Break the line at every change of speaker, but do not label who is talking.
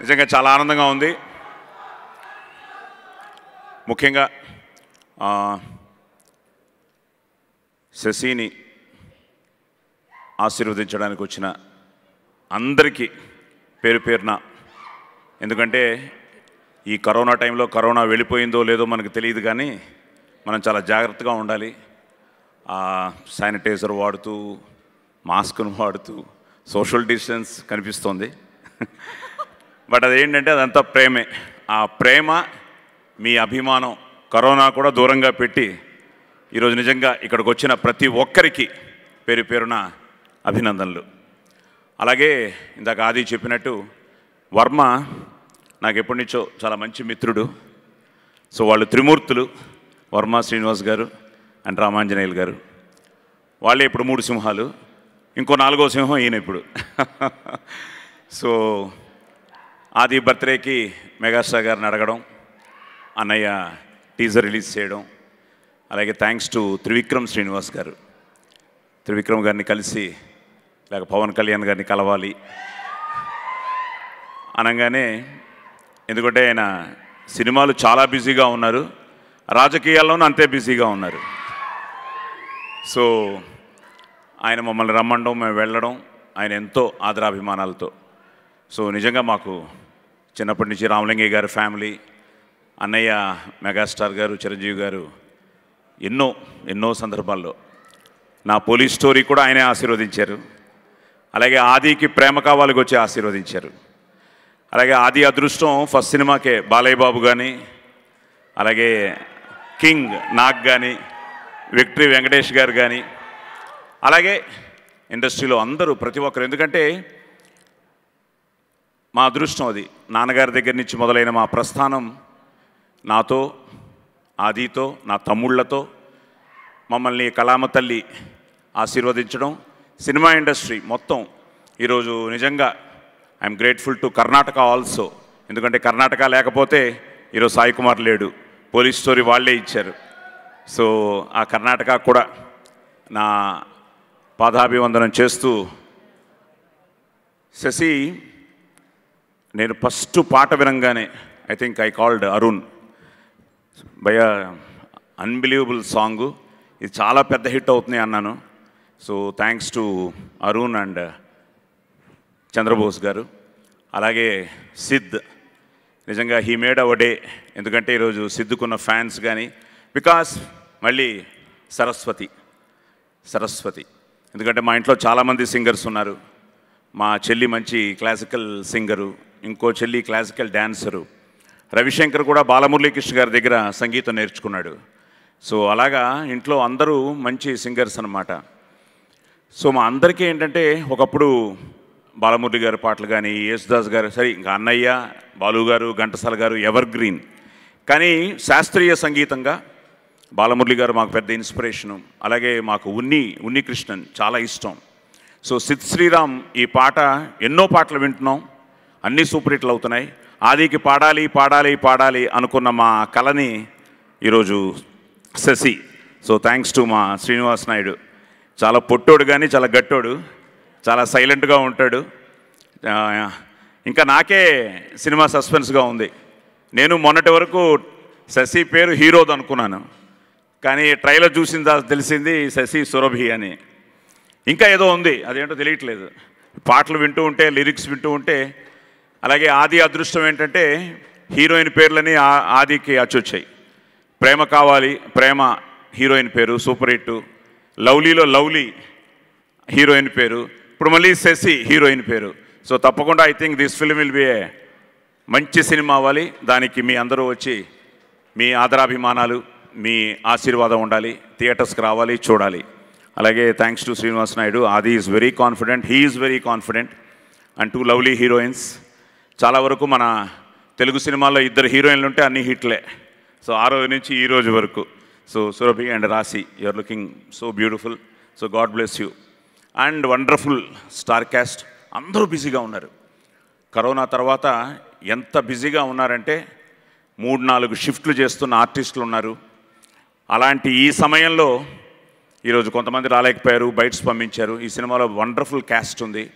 నిజంగా చాలా ఆనందంగా ఉంది ముఖ్యంగా శశిని ఆశీర్వదించడానికి వచ్చిన అందరికీ పేరు పేరున ఎందుకంటే ఈ కరోనా టైంలో కరోనా వెళ్ళిపోయిందో లేదో మనకు తెలియదు కానీ మనం చాలా జాగ్రత్తగా ఉండాలి శానిటైజర్ వాడుతూ మాస్క్ను వాడుతూ సోషల్ డిస్టెన్స్ కనిపిస్తుంది బట్ అదేంటంటే అదంతా ప్రేమే ఆ ప్రేమ మీ అభిమానం కరోనా కూడా దూరంగా పెట్టి ఈరోజు నిజంగా ఇక్కడికి వచ్చిన ప్రతి ఒక్కరికి పేరు పేరున అభినందనలు అలాగే ఇందాక ఆది చెప్పినట్టు వర్మ నాకు ఎప్పటి నుంచో చాలా మంచి మిత్రుడు సో వాళ్ళు త్రిమూర్తులు వర్మ శ్రీనివాస్ గారు అండ్ రామాంజనేయులు గారు వాళ్ళే ఇప్పుడు మూడు సింహాలు ఇంకో నాలుగో సింహం ఈయన ఇప్పుడు సో ఆది బర్త్డేకి మెగాస్టార్ గారిని అడగడం అన్నయ్య టీజర్ రిలీజ్ చేయడం అలాగే థ్యాంక్స్ టు త్రివిక్రమ్ శ్రీనివాస్ గారు త్రివిక్రమ్ గారిని కలిసి లేక పవన్ కళ్యాణ్ గారిని కలవాలి అనగానే ఎందుకంటే ఆయన సినిమాలు చాలా బిజీగా ఉన్నారు రాజకీయాల్లోనూ అంతే బిజీగా ఉన్నారు సో ఆయన మమ్మల్ని రమ్మండం మేము వెళ్ళడం ఆయన ఎంతో ఆదరాభిమానాలతో సో నిజంగా మాకు చిన్నప్పటి నుంచి రామలింగయ్య గారు ఫ్యామిలీ అన్నయ్య మెగాస్టార్ గారు చిరంజీవి గారు ఎన్నో ఎన్నో సందర్భాల్లో నా పోలీస్ స్టోరీ కూడా ఆయనే ఆశీర్వదించారు అలాగే ఆదికి ప్రేమ కావాలకి వచ్చి ఆశీర్వదించారు అలాగే ఆది అదృష్టం ఫస్ట్ సినిమాకే బాలయ్య బాబు కానీ అలాగే కింగ్ నాగ్ కానీ విక్టరీ వెంకటేష్ గారు కానీ అలాగే ఇండస్ట్రీలో అందరూ ప్రతి ఒక్కరు ఎందుకంటే మా అదృష్టం అది నాన్నగారి దగ్గర నుంచి మొదలైన మా ప్రస్థానం నాతో ఆదితో నా తమ్ముళ్లతో మమ్మల్ని కళామ తల్లి ఆశీర్వదించడం సినిమా ఇండస్ట్రీ మొత్తం ఈరోజు నిజంగా I'm grateful to Karnataka also ఎందుకంటే కర్ణాటక లేకపోతే ఈరోజు సాయి కుమార్ లేడు పోలీస్ స్టోరీ వాళ్ళే ఇచ్చారు సో ఆ కర్ణాటక కూడా నా పాదాభివందనం చేస్తూ శశి నేను ఫస్ట్ పాట వినంగానే I think I called Arun భయ అన్బిలీవబుల్ సాంగ్ ఇది చాలా పెద్ద హిట్ అవుతుంది అన్నాను so thanks to Arun and Chandrabose garu అలాగే సిద్ నిజంగా హీ మేడ్ అవర్ డే ఎందుకంటే ఈరోజు సిద్దుకున్న ఫ్యాన్స్ కానీ బికాస్ మళ్ళీ సరస్వతి సరస్వతి ఎందుకంటే మా ఇంట్లో చాలామంది సింగర్స్ ఉన్నారు మా చెల్లి మంచి క్లాసికల్ సింగరు ఇంకో చెల్లి క్లాసికల్ డ్యాన్సరు రవిశంకర్ కూడా బాలమురళీకృష్ణ గారి దగ్గర సంగీతం నేర్చుకున్నాడు సో అలాగా ఇంట్లో అందరూ మంచి సింగర్స్ అనమాట సో మా అందరికీ ఏంటంటే ఒకప్పుడు బాలమురళి గారి పాటలు కానీ యేసుదాస్ గారు సరే ఇంకా అన్నయ్య బాలు గారు ఘంటసాల గారు ఎవర్ గ్రీన్ కానీ శాస్త్రీయ సంగీతంగా బాలమురళి గారు మాకు పెద్ద ఇన్స్పిరేషను అలాగే మాకు ఉన్ని ఉన్ని కృష్ణన్ చాలా ఇష్టం సో సిద్ శ్రీరామ్ ఈ పాట ఎన్నో పాటలు వింటున్నాం అన్ని సూపర్ హిట్లు అవుతున్నాయి ఆదికి పాడాలి పాడాలి పాడాలి అనుకున్న మా కళని ఈరోజు శశి సో థ్యాంక్స్ టు మా శ్రీనివాస్ నాయుడు చాలా పొట్టోడు కానీ చాలా గట్టోడు చాలా సైలెంట్గా ఉంటాడు ఇంకా నాకే సినిమా సస్పెన్స్గా ఉంది నేను మొన్నటి వరకు శశి పేరు హీరోది అనుకున్నాను కానీ ట్రైలర్ చూసిన తెలిసింది శశి సురభి అని ఇంకా ఏదో ఉంది అదేంటో తెలియట్లేదు పాటలు వింటూ ఉంటే లిరిక్స్ వింటూ ఉంటే అలాగే ఆది అదృష్టం ఏంటంటే హీరోయిన్ పేర్లని ఆదికి అచ్చొచ్చాయి ప్రేమ కావాలి ప్రేమ హీరోయిన్ పేరు సూపర్ హిట్ లవ్లీలో లవ్లీ హీరోయిన్ పేరు ఇప్పుడు మళ్ళీ శశి హీరోయిన్ పేరు సో తప్పకుండా I think this film will be a మంచి సినిమా అవ్వాలి దానికి మీ అందరూ వచ్చి మీ ఆదరాభిమానాలు మీ ఆశీర్వాదం ఉండాలి థియేటర్స్కి రావాలి చూడాలి అలాగే thanks to Srinivas Naidu Aadi is very confident he is very confident and two lovely heroines చాలా వరకు మన తెలుగు సినిమాల్లో ఇద్దరు హీరోయిన్లు ఉంటే అన్ని హిట్లే సో ఆ రోజు నుంచి ఈ రోజు వరకు so Surabhi and Raashi are looking so beautiful so God bless you and wonderful star cast అందరూ బిజీగా ఉన్నారు కరోనా తర్వాత ఎంత బిజీగా ఉన్నారంటే మూడు నాలుగు షిఫ్ట్లు చేస్తున్న ఆర్టిస్టులు ఉన్నారు అలాంటి ఈ సమయంలో ఈరోజు కొంతమంది రాలేకపోయారు బయట పంపించారు ఈ సినిమాలో వండర్ఫుల్ క్యాస్ట్ ఉంది